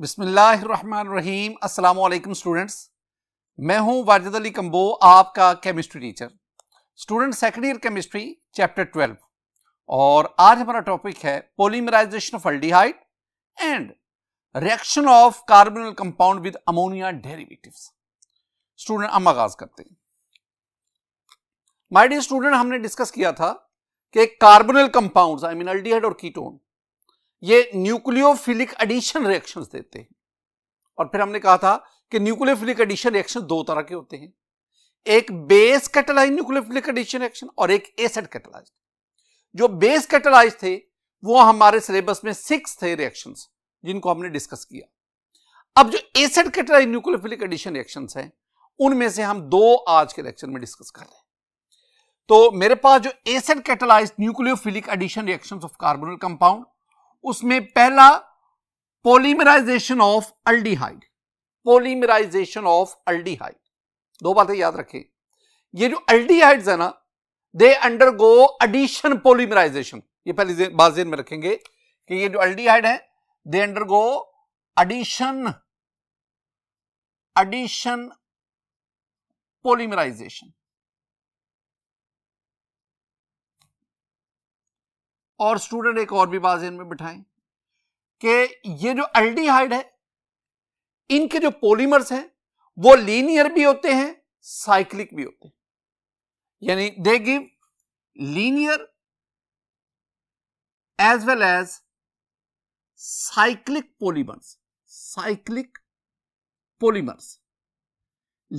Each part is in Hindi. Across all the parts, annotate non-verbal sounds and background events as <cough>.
बिसमीम अल्लाम स्टूडेंट्स मैं हूं वाजिद अली कम्बो आपका chemistry teacher student second year chemistry chapter 12 और आज हमारा टॉपिक है polymerisation of aldehyde and reaction of carbonyl compound with ammonia derivatives student हम आगाज करते हैं माय डियर स्टूडेंट हमने डिस्कस किया था कि carbonyl compounds I mean aldehyde और कीटोन ये न्यूक्लियोफिलिक एडिशन रिएक्शंस देते हैं और फिर हमने कहा था कि न्यूक्लियोफिलिक एडिशन रिएक्शन दो तरह के होते हैं एक base catalyse nucleophilic addition reaction और एक एसिड कैटलाइज जो बेस कैटलाइज थे वो हमारे सिलेबस में सिक्स थे रिएक्शंस जिनको हमने डिस्कस किया अब जो acid catalyse nucleophilic addition reaction है उनमें से हम दो आज के लेक्चर में डिस्कस कर रहे हैं तो मेरे पास जो acid catalyse nucleophilic addition reactions of carbonyl compound उसमें पहला polymerisation of aldehyde polymerisation of aldehyde दो बातें याद रखें ये जो अल्डीहाइड्स है ना they undergo addition polymerisation ये पहले बात में रखेंगे कि ये जो अल्डीहाइड है they undergo addition addition polymerisation और स्टूडेंट एक और भी बात में बिठाएं कि ये जो एल्डिहाइड है इनके जो पॉलीमर्स हैं वो लीनियर भी होते हैं साइक्लिक भी होते हैं यानी they give linear as well as cyclic polymers cyclic polymers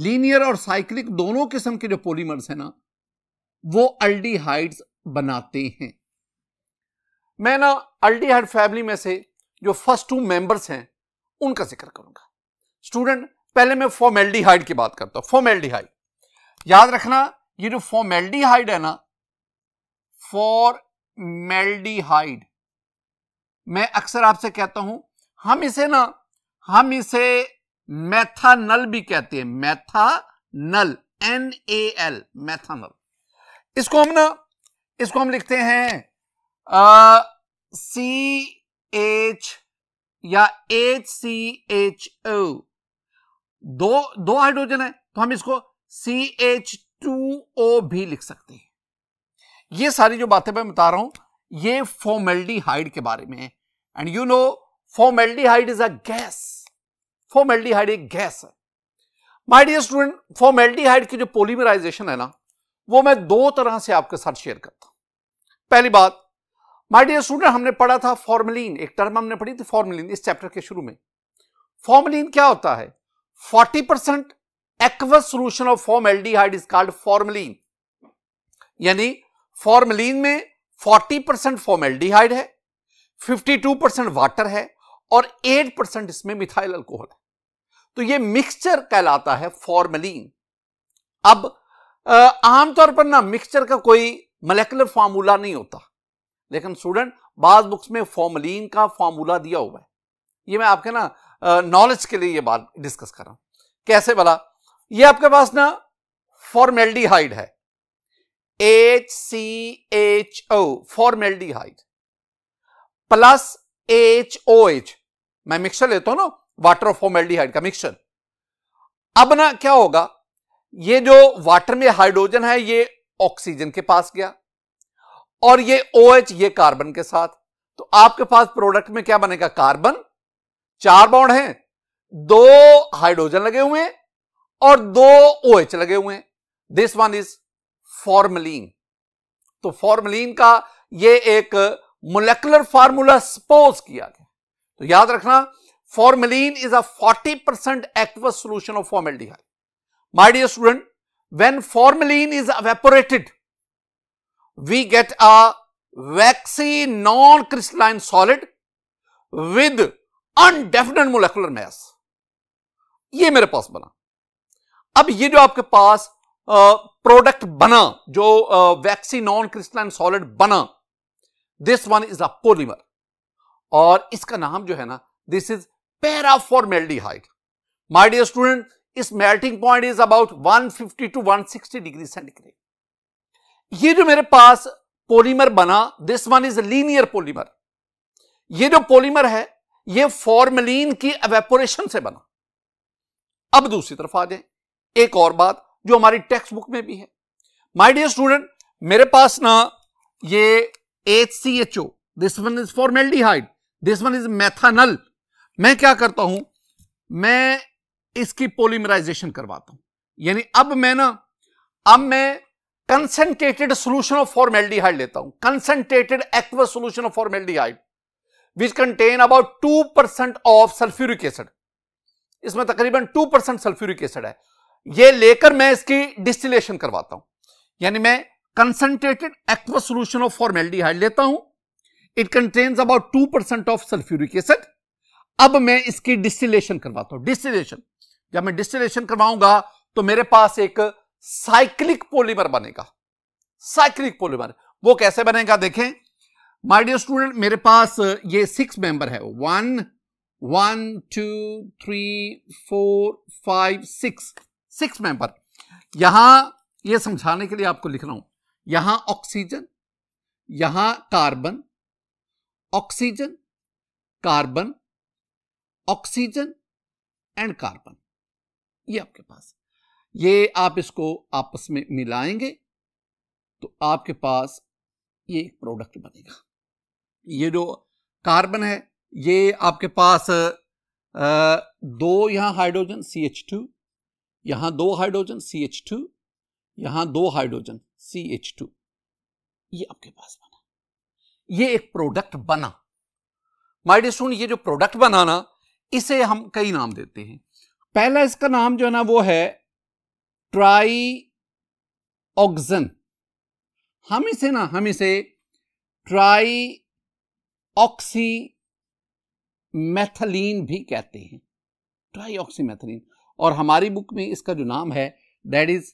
linear और साइक्लिक दोनों किस्म के जो पॉलीमर्स हैं ना वो अल्डीहाइड्स बनाते हैं मैं ना अल्डीहाइड फैमिली में से जो फर्स्ट टू मेंबर्स हैं उनका जिक्र करूंगा स्टूडेंट पहले मैं फॉर्मेल्डिहाइड की बात करता हूं फॉर्मेल्डिहाइड याद रखना ये जो फॉर्मेल्डिहाइड है ना फॉर्मेल्डिहाइड मैं अक्सर आपसे कहता हूं हम इसे ना हम इसे मैथानल भी कहते हैं मैथानल एन ए एल मैथानल इसको हम ना इसको हम लिखते हैं सी एच या एच सी एच ओ दो दो हाइड्रोजन है तो हम इसको सी एच टू ओ भी लिख सकते हैं ये सारी जो बातें मैं बता रहा हूं ये हाइड के बारे में है and you know hyde is a gas hyde एक गैस है माय डियर स्टूडेंट हाइड की जो पोलीमराइजेशन है ना वो मैं दो तरह से आपके साथ शेयर करता हूं पहली बात माय डियर स्टूडेंट हमने पढ़ा था फॉर्मलिन एक टर्म हमने पढ़ी थी फॉर्मलिन इस चैप्टर के शुरू में फॉर्मलिन क्या होता है 40% percent aqueous solution of formaldehyde is called formalin यानी फॉर्मलिन में 40% परसेंट फॉर्मेल्डिहाइड है है 52% परसेंट वाटर है और 8% परसेंट इसमें मिथाइल अल्कोहल है तो ये मिक्सचर कहलाता है फॉर्मलिन अब आमतौर पर ना मिक्सचर का कोई मलेकुलर फॉर्मूला नहीं होता लेकिन स्टूडेंट बाज बुक्स में फॉर्मलिन का फॉर्मूला दिया हुआ है ये मैं आपके ना नॉलेज के लिए ये बात डिस्कस कर रहा हूं कैसे भला ये आपके पास ना फॉर्मेल्डी है H C H O formaldehyde plus H O H मैं मिक्सर लेता हूं ना वाटर और फॉर्मेल्डी का मिक्सर अब ना क्या होगा ये जो वाटर में हाइड्रोजन है ये ऑक्सीजन के पास गया और ये ओ OH ये कार्बन के साथ तो आपके पास प्रोडक्ट में क्या बनेगा कार्बन चार बॉन्ड हैं दो हाइड्रोजन लगे हुए हैं और दो ओ OH लगे हुए हैं दिस वन इज फॉर्मलीन तो फॉर्मलीन का ये एक मोलेकुलर फार्मूला सपोज किया गया तो याद रखना formalin is a 40% percent active solution of formaldehyde my dear student when formalin is evaporated we get a waxy non-crystalline solid with undefinite molecular mass. ये मेरे पास बना अब ये जो आपके पास प्रोडक्ट बना जो वैक्सी नॉन क्रिस्टलाइन सॉलिड बना this one is a polymer और इसका नाम जो है ना this is paraformaldehyde my dear student इस melting point is about 150 to 160 degree centigrade ये जो मेरे पास पॉलीमर बना this one is linear polymer ये जो पॉलीमर है ये फॉर्मलीन की एवेपोरेशन से बना अब दूसरी तरफ आ जाए एक और बात जो हमारी टेक्स्ट बुक में भी है माय डियर स्टूडेंट मेरे पास ना ये H C H O this one is formaldehyde this one is methanal मैं क्या करता हूं मैं इसकी पोलीमराइजेशन करवाता हूं यानी अब मैं ना अब मैं कंसेंट्रेटेड सोल्यूशन ऑफ फॉर्मेल्डिहाइड लेता हूं concentrated aqueous solution of formaldehyde which contain about two percent of sulphuric acid इसमें तकरीबन टू परसेंट सल्फ्यूरिक एसिड है यह लेकर मैं इसकी डिस्टिलेशन करवाता हूं यानी मैं concentrated aqueous solution of formaldehyde लेता हूं it contains about two percent of sulphuric acid अब मैं इसकी डिस्टिलेशन करवाता हूं डिस्टिलेशन जब मैं डिस्टिलेशन करवाऊंगा तो मेरे पास एक साइक्लिक पॉलीमर बनेगा साइक्लिक पॉलीमर वो कैसे बनेगा देखें माय डियर स्टूडेंट मेरे पास ये सिक्स मेंबर है one one two three four five six six member यहां ये समझाने के लिए आपको लिख रहा हूं यहां ऑक्सीजन यहां carbon oxygen carbon oxygen and carbon ये आपके पास ये आप इसको आपस में मिलाएंगे तो आपके पास ये एक प्रोडक्ट बनेगा ये जो कार्बन है ये आपके पास आ, दो यहाँ हाइड्रोजन सी एच टू यहाँ दो हाइड्रोजन सी एच टू यहाँ दो हाइड्रोजन सी एच टू ये आपके पास बना ये एक प्रोडक्ट बना माइडी स्टूडेंट ये जो प्रोडक्ट बनाना इसे हम कई नाम देते हैं पहला इसका नाम जो है ना वो है ट्राई ऑक्सन हम इसे ना हम इसे ट्राई ऑक्सी मैथलीन भी कहते हैं ट्राई ऑक्सी मैथलीन और हमारी बुक में इसका जो नाम है that is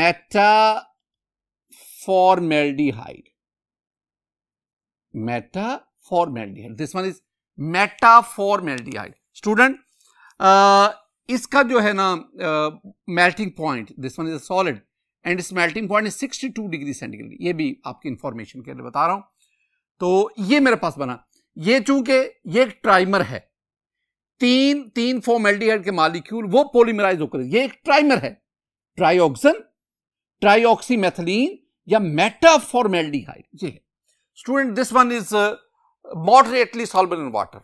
meta formaldehyde meta formaldehyde this one is meta formaldehyde student इसका जो है ना melting point this one is a solid and इस melting point is 62 degree centigrade ये भी आपकी इंफॉर्मेशन के लिए बता रहा हूं तो ये मेरे पास बना ये चूंकि ये एक ट्राइमर है तीन तीन फोमेल्डिहाइड के मालिक्यूल वो पोलिमराइज होकर ये एक ट्राइमर है ट्राइऑक्सन ट्राइऑक्सीमेथिलीन या मेटाफॉर्मेल्डिहाइड ये है student this one is moderately soluble in water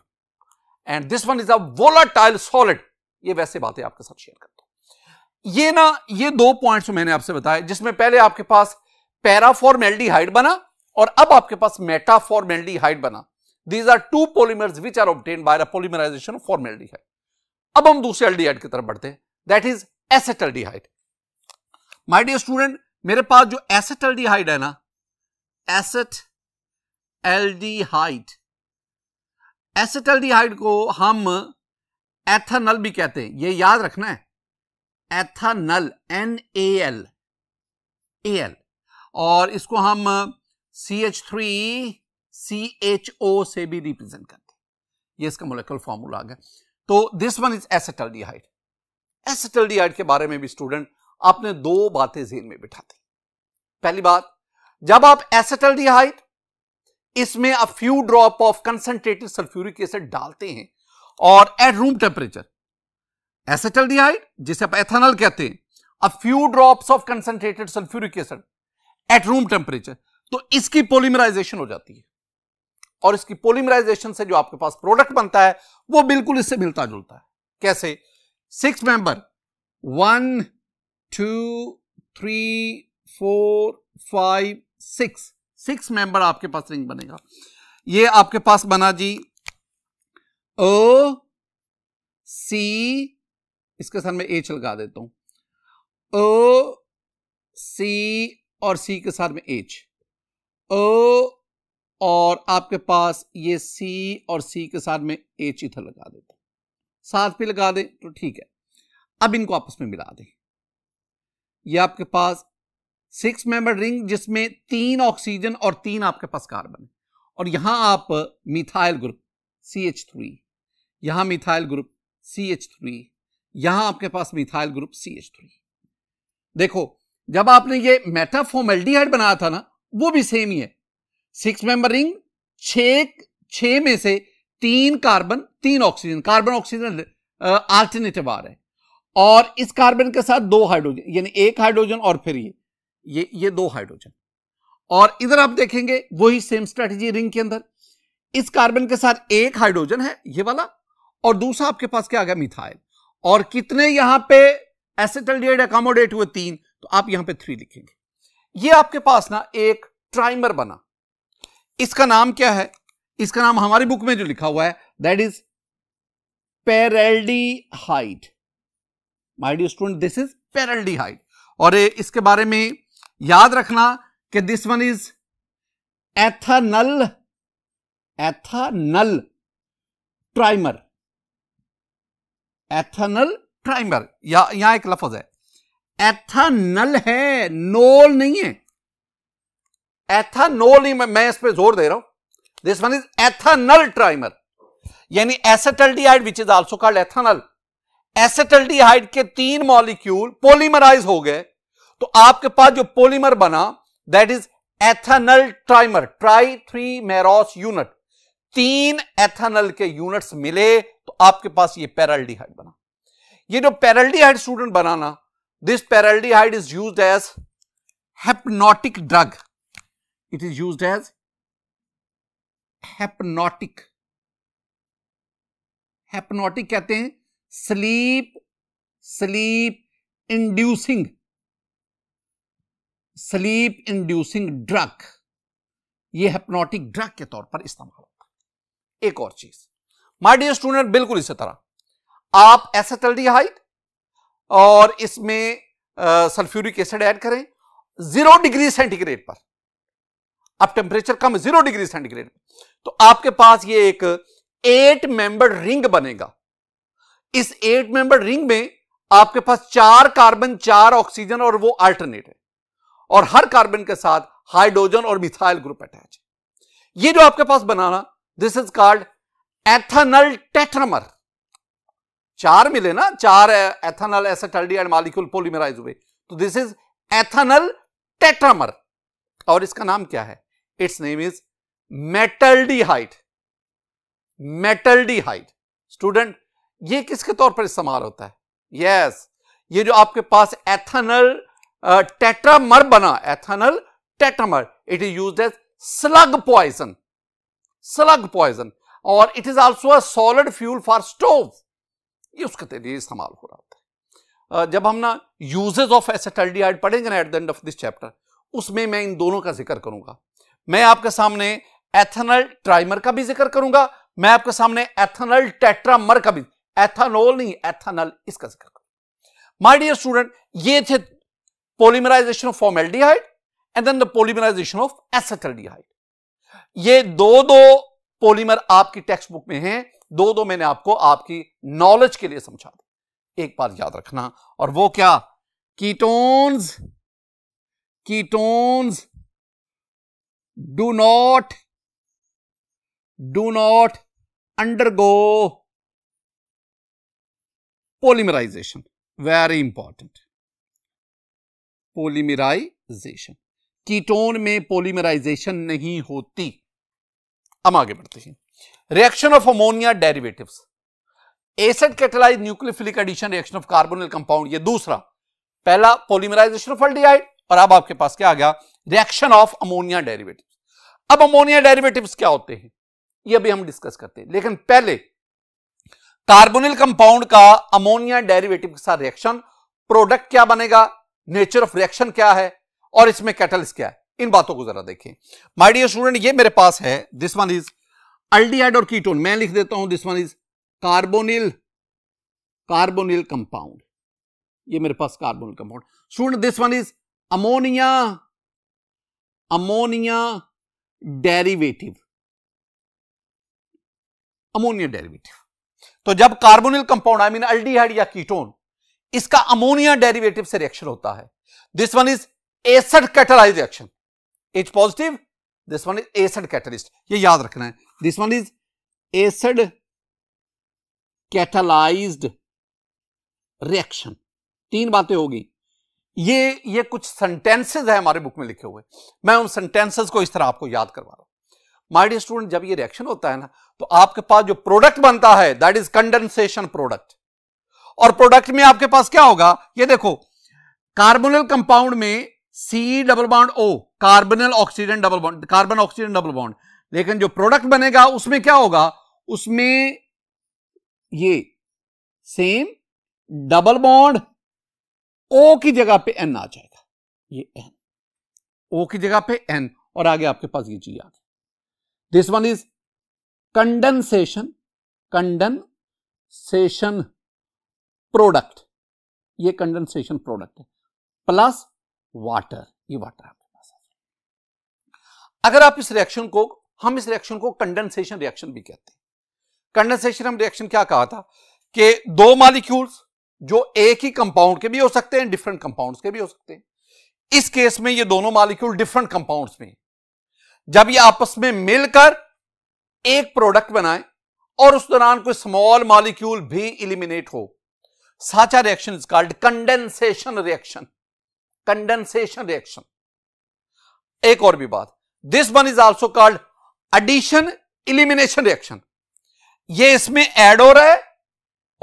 and this one is a volatile solid ये वैसे बातें आपके साथ शेयर करता हूं ये ना ये दो पॉइंट्स मैंने आपसे बताया जिसमें पहले आपके पास पैराफॉर्मेलिटी हाइट बना और अब आपके पास मेटाफॉर्मेलिटी हाइट बना these are two polymers which are obtained by polymerisation formaldehyde अब हम दूसरे एल्डिहाइड की तरफ बढ़ते हैं that is acetal my dear student मेरे पास जो एसेट एल है ना एसेट एल्डिहाइड एसेट एल्डिहाइड को हम एथानल भी कहते हैं ये याद रखना है ethanal N A L A L और इसको हम C H three C H O से भी रिप्रेजेंट करते हैं ये इसका मोलिकुलर फॉर्मूला आ गया तो this one is acetaldehyde के बारे में भी स्टूडेंट आपने दो बातें जेन में हैं पहली बात जब आप एसेटल इसमें a few drop of concentrated sulphuric acid डालते हैं और एट रूम टेम्परेचर एसिटल्डिहाइड जिसे आप एथेनॉल कहते हैं a few drops of concentrated sulphuric acid at room temperature तो इसकी पोलिमराइजेशन हो जाती है और इसकी पोलिमराइजेशन से जो आपके पास प्रोडक्ट बनता है वो बिल्कुल इससे मिलता जुलता है कैसे six member one two three four five six six member आपके पास रिंग बनेगा ये आपके पास बना जी ओ सी इसके साथ में एच लगा देता हूं ओ सी और सी के साथ में एच ओ और आपके पास ये सी और सी के साथ में एच इधर लगा देता हूं साथ भी लगा दे तो ठीक है अब इनको आपस में मिला दें ये आपके पास सिक्स मेंबर रिंग जिसमें तीन ऑक्सीजन और तीन आपके पास कार्बन और यहां आप methyl group C H three यहां methyl group C H three यहां आपके पास methyl group C H three देखो जब आपने ये मेटाफोमेल्डिहाइड बनाया था ना वो भी सेम ही है सिक्स मेंबर रिंग छ में से तीन कार्बन तीन ऑक्सीजन कार्बन ऑक्सीजन आल्टरनेटिव आ रहा है और इस कार्बन के साथ दो हाइड्रोजन यानी एक हाइड्रोजन और फिर ये ये ये दो हाइड्रोजन और इधर आप देखेंगे वही सेम स्ट्रेटेजी रिंग के अंदर इस कार्बन के साथ एक हाइड्रोजन है ये वाला और दूसरा आपके पास क्या आ गया मिथाइल और कितने यहां पे एसिटलडिहाइड अकोमोडेट हुए तीन तो आप यहां पे थ्री लिखेंगे ये आपके पास ना एक ट्राइमर बना इसका नाम क्या है इसका नाम हमारी बुक में जो लिखा हुआ है that is paraldehyde dear student this is height और इसके बारे में याद रखना कि this one is ethanal ethanal trimer ethanal trimer या यहां एक लफज है एथनल है नोल नहीं है एथानोल नहीं मैं, मैं इस पर जोर दे रहा हूं this one is ethanal trimer यानी acetaldehyde which is also called ethanal acetaldehyde के तीन मॉलिक्यूल पोलीमराइज हो गए तो आपके पास जो पोलीमर बना that is ethanal trimer tri three meros unit तीन एथेनल के यूनिट्स मिले तो आपके पास ये पैरल्डिहाइड बना ये जो पैरल्डिहाइड स्टूडेंट बनाना this paraldehyde is use as hypnotic drug it is use as hypnotic hypnotic कहते हैं sleep sleep inducing sleep inducing drug ये हेपनोटिक ड्रग के तौर पर इस्तेमाल एक और चीज माय डियर स्टूडेंट बिल्कुल इसी तरह आप एसेटल्डिहाइड और इसमें सल्फ्यूरिक एसिड ऐड करें जीरो डिग्री सेंटीग्रेड पर अब टेम्परेचर कम जीरो डिग्री सेंटीग्रेड तो आपके पास ये एक एट मेंबर रिंग बनेगा इस एट मेंबर रिंग में आपके पास चार कार्बन चार ऑक्सीजन और वो अल्टरनेट है और हर कार्बन के साथ हाइड्रोजन और मिथाइल ग्रुप अटैच है ये जो आपके पास बनाना this is called ethanal tetramer चार मिले ना चार एथनल एसेटल्डिहाइड मॉलिक्यूल पोलीमराइज हुए तो दिस इज एथनल टेट्रामर और इसका नाम क्या है its name is metaldehyde metaldehyde student ये किसके तौर पर इस्तेमाल होता है यस yes, ये जो आपके पास एथनल टेट्रामर बना ethanal tetramer it is use as slug poison slug poison और it is also a solid fuel for stove ये उसके तेजी इस्तेमाल हो रहा था जब हम ना यूजेज ऑफ एसेटल्डिहाइड पढ़ेंगे ना at the end of this chapter उसमें मैं इन दोनों का जिक्र करूंगा मैं आपके सामने एथेनल ट्राइमर का भी जिक्र करूंगा मैं आपके सामने एथेनल टेट्रामर का भी एथेनॉल नहीं एथेनल इसका जिक्र करूंगा माय डियर स्टूडेंट ये थे polymerization of formaldehyde and then the polymerization of acetaldehyde. ये दो दो पॉलीमर आपकी टेक्स्ट बुक में हैं दो दो मैंने आपको आपकी नॉलेज के लिए समझा दी एक बार याद रखना और वो क्या ketones ketones do not do not undergo polymerization very important polymerization ketone में पोलीमराइजेशन नहीं होती हम आगे बढ़ते हैं reaction of ammonia derivatives acid catalyse nucleophilic addition reaction of carbonyl compound ये दूसरा पहला पोलीमराइजेशन ऑफ एल्डिहाइड और अब आपके पास क्या आ गया रिएक्शन ऑफ अमोनिया डेरिवेटिव अब अमोनिया डेरिवेटिव क्या होते हैं ये भी हम डिस्कस करते हैं लेकिन पहले कार्बोनिल कंपाउंड का अमोनिया डेरिवेटिव के साथ रिएक्शन प्रोडक्ट क्या बनेगा नेचर ऑफ रिएक्शन क्या है और इसमें कैटलिस्ट क्या है इन बातों को जरा देखें माय डियर स्टूडेंट ये मेरे पास है दिस वन इज अल्डीहाइड और कीटोन मैं लिख देता हूं this one is carbonyl carbonyl compound ये मेरे पास carbonyl compound student this one is ammonia ammonia derivative ammonia derivative तो जब carbonyl compound I mean aldehyde या कीटोन इसका अमोनिया डेरिवेटिव से रिएक्शन होता है this one is acid catalyse reaction H positive this one is acid catalyst ये याद रखना है this one is acid catalysed reaction तीन बातें होगी ये ये कुछ सेंटेंसेज है हमारे बुक में लिखे हुए मैं उन सेंटेंसेज को इस तरह आपको याद करवा रहा हूं माइडी स्टूडेंट जब ये रिएक्शन होता है ना तो आपके पास जो प्रोडक्ट बनता है दैट इज कंडेंसेशन प्रोडक्ट और प्रोडक्ट में आपके पास क्या होगा ये देखो कार्बोनल कंपाउंड में C double bond O carbonyl oxygen double bond carbon oxygen double bond लेकिन जो प्रोडक्ट बनेगा उसमें क्या होगा उसमें ये सेम डबल बॉन्ड ओ की जगह पे एन आ जाएगा ये एन ओ की जगह पे एन और आगे आपके पास ये चीज आ गई this one is condensation condensation product ये कंडेंसेशन प्रोडक्ट है प्लस वाटर ये वाटर आपके पास आ अगर आप इस रिएक्शन को हम इस रिएक्शन को कंडेंसेशन रिएक्शन भी कहते हैं कंडेंसेशन हम रिएक्शन क्या कहा था कि दो मालिक्यूल्स जो एक ही कंपाउंड के भी हो सकते हैं डिफरेंट कंपाउंड्स के भी हो सकते हैं इस केस में ये दोनों मालिक्यूल डिफरेंट कंपाउंड्स में जब ये आपस में मिलकर एक प्रोडक्ट बनाए और उस दौरान कोई स्मॉल मॉलिक्यूल भी इलिमिनेट हो साचा reaction is called condensation reaction condensation reaction एक और भी बात this one is also called addition elimination reaction ये इसमें ऐड हो रहा है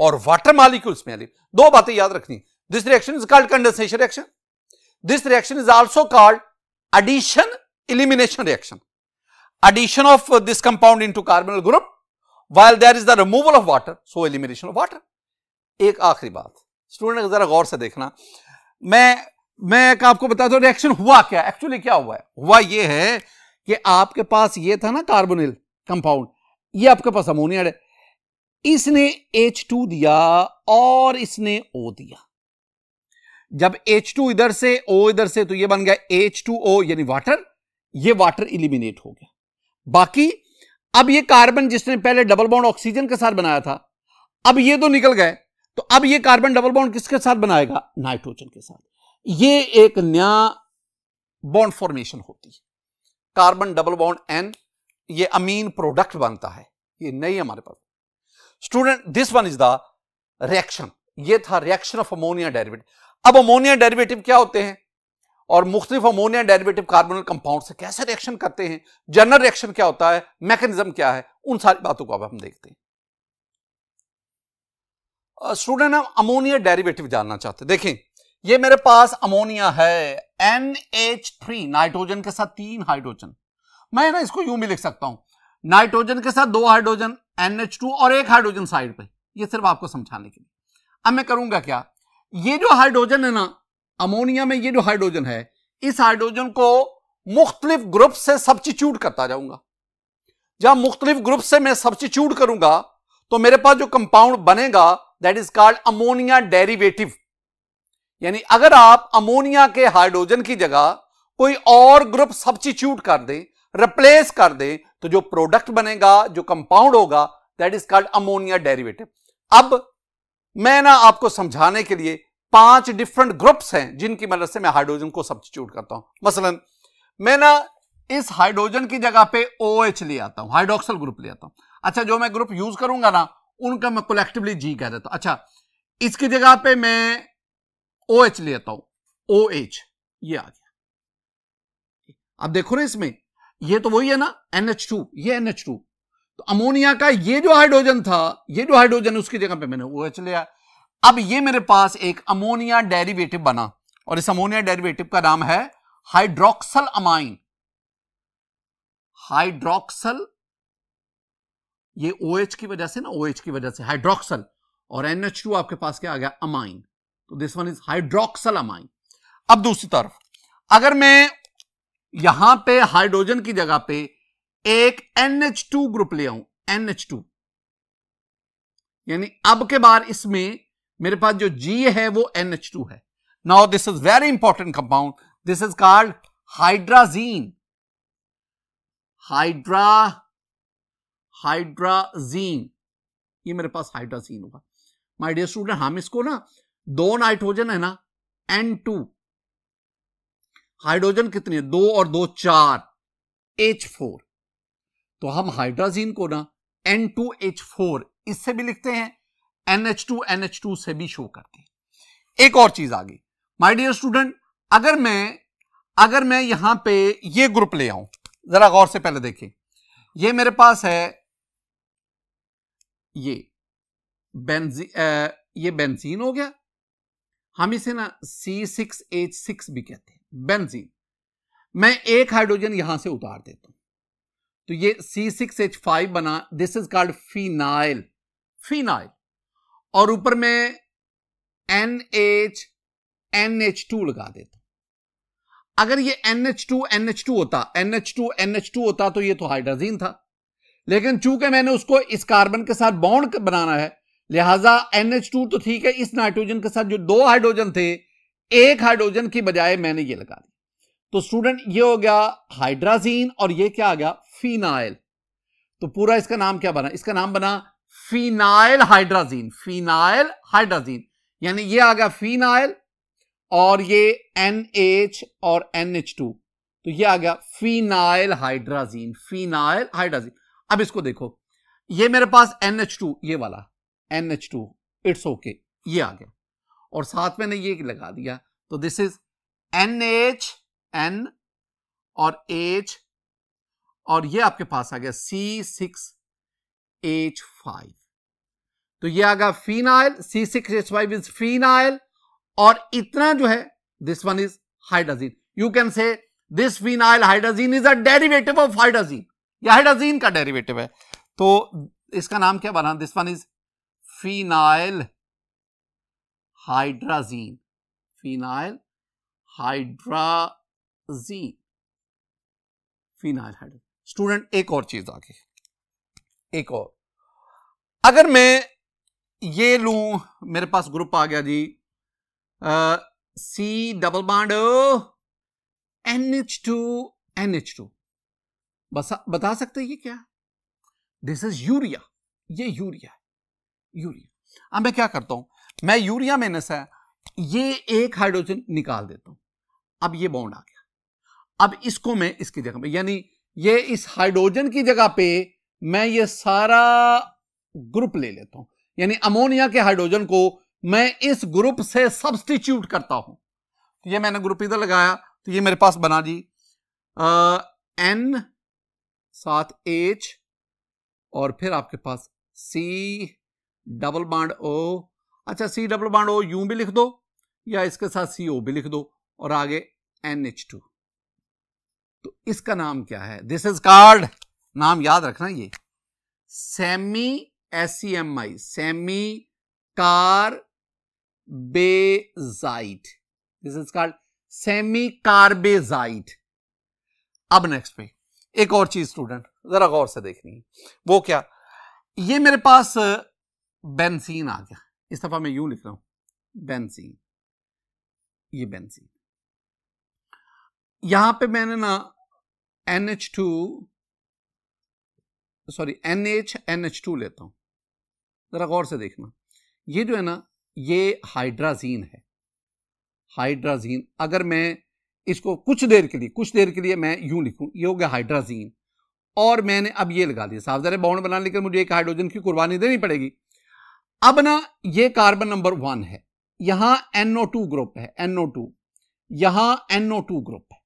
और वाटर मालिक्यूल्स में दो बातें याद रखनी this reaction is called condensation reaction this reaction is also called addition elimination reaction addition of this compound compound into carbonyl group while there is the removal of water so elimination of water एक आखिरी बात स्टूडेंट जरा गौर से देखना मैं मैं एक आपको बता दूं रिएक्शन हुआ क्या एक्चुअली क्या हुआ है हुआ ये है कि आपके पास ये था ना कार्बोनिल कंपाउंड ये आपके पास अमोनियड है इसने H2 दिया और इसने O दिया जब H2 इधर से O इधर से तो ये बन गया H2O यानी वाटर ये वाटर इलिमिनेट हो गया बाकी अब ये कार्बन जिसने पहले डबल बॉन्ड ऑक्सीजन के साथ बनाया था अब ये तो निकल गए तो अब ये कार्बन डबल बॉन्ड किसके साथ बनाएगा नाइट्रोजन के साथ ये एक नया बॉन्ड फॉर्मेशन होती है कार्बन डबल बॉन्ड एन ये अमीन प्रोडक्ट बनता है ये नहीं हमारे पास student this one is the reaction ये था रिएक्शन ऑफ अमोनिया डेरिवेटिव अब अमोनिया डेरिवेटिव क्या होते हैं और मुख्तलिफ अमोनिया डेरिवेटिव कार्बन कंपाउंड से कैसे रिएक्शन करते हैं जनरल रिएक्शन क्या होता है मैकेनिज्म क्या है उन सारी बातों को अब हम देखते हैं स्टूडेंट हम अमोनिया डेरिवेटिव जानना चाहते हैं देखें ये मेरे पास अमोनिया है एन एच थ्री नाइट्रोजन के साथ तीन हाइड्रोजन मैं ना इसको यूं भी लिख सकता हूं नाइट्रोजन के साथ दो हाइड्रोजन एन एच टू और एक हाइड्रोजन साइड पे ये सिर्फ आपको समझाने के लिए अब मैं करूंगा क्या ये जो हाइड्रोजन है ना अमोनिया में ये जो हाइड्रोजन है इस हाइड्रोजन को मुख्तलिफ ग्रुप से सब्सिट्यूट करता जाऊंगा जब मुख्तलिफ ग्रुप से मैं सब्सिट्यूट करूंगा तो मेरे पास जो कंपाउंड बनेगा that is called ammonia derivative यानी अगर आप अमोनिया के हाइड्रोजन की जगह कोई और ग्रुप सब्सटीट्यूट कर दें रिप्लेस कर दें तो जो प्रोडक्ट बनेगा जो कंपाउंड होगा that is called ammonia derivative अब मैं ना आपको समझाने के लिए पांच डिफरेंट ग्रुप्स हैं जिनकी मदद से मैं हाइड्रोजन को सब्सटीट्यूट करता हूं मसलन मैं ना इस हाइड्रोजन की जगह पे OH ले आता हूं हाइड्रोक्सल ग्रुप ले आता हूं अच्छा जो मैं ग्रुप यूज करूंगा ना उनका मैं कलेक्टिवली जी कह देता हूं अच्छा इसकी जगह पे मैं ओ OH लेता हूं ओ OH, ये आ गया अब देखो ना इसमें ये तो वही है ना NH2 ये NH2 तो अमोनिया का ये जो हाइड्रोजन था ये जो हाइड्रोजन उसकी जगह पे मैंने ओ OH लिया अब ये मेरे पास एक अमोनिया डेरिवेटिव बना और इस अमोनिया डेरिवेटिव का नाम है हाइड्रोक्सल अमाइन हाइड्रोक्सल ये OH की वजह से ना ओ OH की वजह से हाइड्रोक्सल और टू आपके पास क्या आ गया अमाइन तो दिस वन इज हाइड्रोक्सलामाइन अब दूसरी तरफ अगर मैं यहां पे हाइड्रोजन की जगह पे एक NH2 ग्रुप ले आऊं NH2 यानी अब के बार इसमें मेरे पास जो G है वो NH2 है now this is very important compound this is called hydrazine hydra hydrazine ये मेरे पास हाइड्राजीन होगा माय डियर स्टूडेंट हम इसको ना दो नाइट्रोजन है ना एन टू हाइड्रोजन कितने दो और दो चार एच फोर तो हम हाइड्राजीन को ना एन टू एच फोर इससे भी लिखते हैं N H two N H two से भी शो करते हैं एक और चीज आ गई माय डियर स्टूडेंट अगर मैं अगर मैं यहां पे ये ग्रुप ले आऊं जरा गौर से पहले देखें ये मेरे पास है ये बेंजी आ, ये बेंजीन हो गया हम इसे ना सी सिक्स एच सिक्स भी कहते हैं बेंजीन मैं एक हाइड्रोजन यहां से उतार देता हूं तो ये सी सिक्स एच फाइव बना this is called phenyl phenyl और ऊपर में N N H H two लगा देता हूं अगर ये N N H two H two होता N N H two H two होता तो ये तो हाइड्रोजीन था लेकिन चूंकि मैंने उसको इस कार्बन के साथ बॉन्ड बनाना है लिहाजा टू तो ठीक है इस नाइट्रोजन के साथ जो दो हाइड्रोजन थे एक हाइड्रोजन की बजाय मैंने ये लगा दी तो स्टूडेंट ये हो गया हाइड्राजीन और ये क्या आ गया फिनाइल तो पूरा इसका नाम क्या बना इसका नाम बना फिनाइल हाइड्राजीन फिनाइल हाइड्राजीन यानी ये आ गया फिनाइल और ये NH और NH2 तो ये आ गया फिनाइल हाइड्राजीन फिनाइल हाइड्राजीन अब इसको देखो ये मेरे पास NH2 ये वाला N H two it's okay ये आ गया और साथ में ने ये लगा दिया तो this is N H N और एच और ये आपके पास आ गया सी सिक्स एच फाइव तो ये आ गया phenyl C six H five is phenyl और इतना जो है this one is hydrogen you can say this phenyl hydrogen is a derivative of hydrogen ये हाइड्रोजीन का डेरिवेटिव है तो इसका नाम क्या बना this one is phenyl hydrazine phenyl hydrazine phenyl hydra student एक और चीज आगे एक और अगर मैं ये लू मेरे पास ग्रुप आ गया जी C double bond N H two N H two बता सकते ये क्या दिस इज यूरिया ये यूरिया है यूरिया अब मैं क्या करता हूं मैं यूरिया में से ये एक हाइड्रोजन निकाल देता हूं अब ये बॉन्ड आ गया अब इसको मैं इसकी जगह पर यानी ये इस हाइड्रोजन की जगह पे मैं ये सारा ग्रुप ले लेता हूं यानी अमोनिया के हाइड्रोजन को मैं इस ग्रुप से सब्सटीट्यूट करता हूं तो ये मैंने ग्रुप इधर लगाया तो ये मेरे पास बना जी आ, एन साथ एच और फिर आपके पास सी डबल बाड ओ अच्छा सी डबल बाड ओ यू भी लिख दो या इसके साथ सी ओ भी लिख दो और आगे एन एच टू तो इसका नाम क्या है दिस इज कार्ड नाम याद रखना ये semi S C M I semicarbazide this is card semicarbazide अब नेक्स्ट पे एक और चीज स्टूडेंट जरा गौर से देखनी है वो क्या ये मेरे पास बेंसीन आ गया इस दफ़ा मैं यूं लिख रहा हूं बेंसीन ये बेंसीन यहां पे मैंने ना N H two sorry N H N H two लेता हूं ज़रा गौर से देखना ये जो है ना ये हाइड्राजीन है हाइड्राजीन अगर मैं इसको कुछ देर के लिए कुछ देर के लिए मैं यूं लिखूं ये हो गया हाइड्राजीन और मैंने अब ये लगा दिया साफ ज़रा बाउंड बना लेकर मुझे एक हाइड्रोजन की कुर्बानी देनी पड़ेगी अब ना ये कार्बन नंबर वन है यहां NO2 ग्रुप है NO2 यहां NO2 ग्रुप है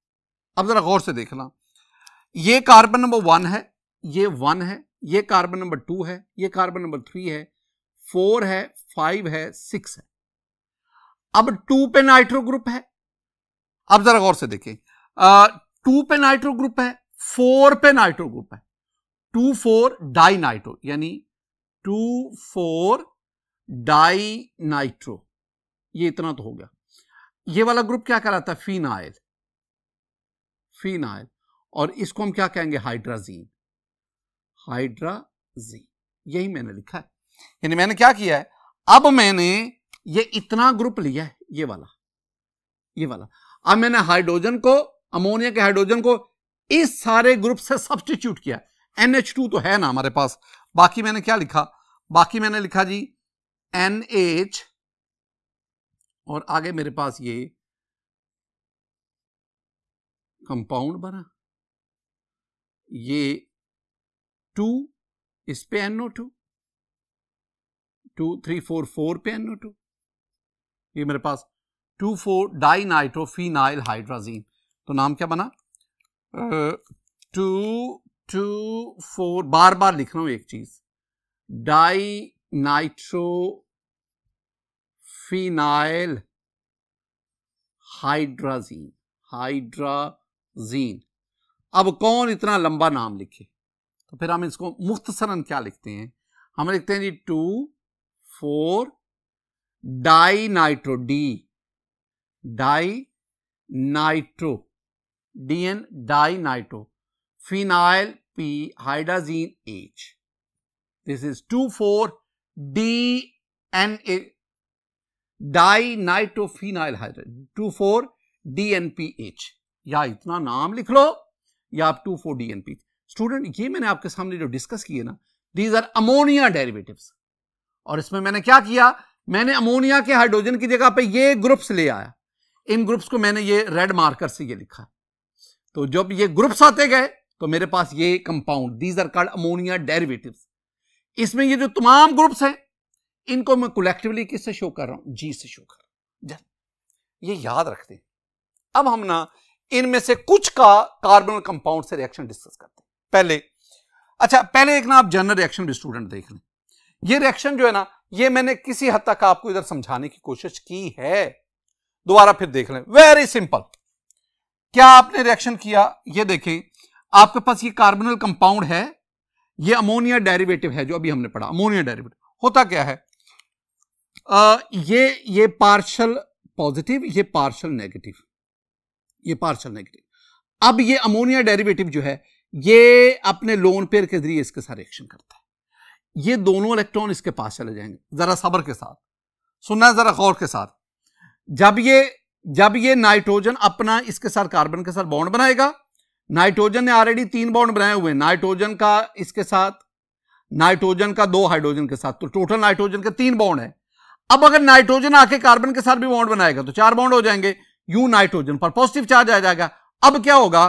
अब जरा गौर से देखना ये कार्बन नंबर वन है ये वन है ये कार्बन नंबर टू है ये कार्बन नंबर थ्री है फोर है फाइव है सिक्स है अब टू पे नाइट्रो ग्रुप है अब जरा गौर से देखें टू पे नाइट्रो ग्रुप है फोर पे नाइट्रो ग्रुप है टू फोर डाई नाइट्रो यानी टू फोर डाई नाइट्रो ये इतना तो हो गया ये वाला ग्रुप क्या कहलाता है फिनाइल फिनाइल और इसको हम क्या कहेंगे हाइड्राजीन हाइड्राजीन यही मैंने लिखा है यानी मैंने क्या किया है अब मैंने ये इतना ग्रुप लिया है ये वाला ये वाला अब मैंने हाइड्रोजन को अमोनिया के हाइड्रोजन को इस सारे ग्रुप से सब्सटीट्यूट किया एनएच टू तो है ना हमारे पास बाकी मैंने क्या लिखा बाकी मैंने लिखा जी एन एच और आगे मेरे पास ये कंपाउंड बना ये टू इस पे N O two three three four four N O two मेरे पास two four di nitrophenyl hydrazine तो नाम क्या बना टू टू फोर बार बार लिख रहा हूं एक चीज डाई नाइट्रोफिनाइल हाइड्राजीन हाइड्राजीन अब कौन इतना लंबा नाम लिखे तो फिर हम इसको मुख्तसरन क्या लिखते हैं हम लिखते हैं जी two four di nitro D di nitro D N di nitro phenyl P hydrazine H this is two four D N A di nitrophenyl hydrate two four D N P H या इतना नाम लिख लो या आप two four D N P student ये मैंने आपके सामने जो डिस्कस किए ना दीज आर अमोनिया डेरिवेटिव और इसमें मैंने क्या किया मैंने अमोनिया के हाइड्रोजन की जगह पे ये ग्रुप्स ले आया इन ग्रुप्स को मैंने ये रेड मार्कर से ये लिखा तो जब ये ग्रुप्स आते गए तो मेरे पास ये compound these are called ammonia derivatives इसमें ये जो तमाम ग्रुप्स हैं इनको मैं कलेक्टिवली किससे शो कर रहा हूं जी से शो कर रहा हूं ये याद रखते हैं अब हम ना इनमें से कुछ का कार्बन और कंपाउंड से रिएक्शन डिस्कस करते हैं पहले अच्छा पहले एक ना आप जनरल रिएक्शन भी स्टूडेंट देख लें ये रिएक्शन जो है ना ये मैंने किसी हद तक आपको इधर समझाने की कोशिश की है दोबारा फिर देख लें वेरी सिंपल क्या आपने रिएक्शन किया ये देखें आपके पास ये कार्बोनल कंपाउंड है ये अमोनिया डेरिवेटिव है जो अभी हमने पढ़ा अमोनिया डेरिवेटिव होता क्या है आ, ये ये पार्शल पॉजिटिव ये पार्शल नेगेटिव ये पार्शल नेगेटिव अब ये अमोनिया डेरिवेटिव जो है ये अपने लोन पेयर के जरिए इसके साथ रिएक्शन करता है ये दोनों इलेक्ट्रॉन इसके पास चले जाएंगे जरा सबर के साथ सुनना है जरा गौर के साथ जब ये जब ये नाइट्रोजन अपना इसके साथ कार्बन के साथ बॉन्ड बनाएगा नाइट्रोजन ने ऑलरेडी तीन बॉन्ड बनाए हुए नाइट्रोजन का इसके साथ नाइट्रोजन का दो हाइड्रोजन के साथ तो टोटल नाइट्रोजन के तीन बॉन्ड है अब अगर नाइट्रोजन आके कार्बन के साथ भी बॉन्ड बनाएगा तो चार बॉन्ड हो जाएंगे यू नाइट्रोजन पर पॉजिटिव चार्ज आ जाएगा अब क्या होगा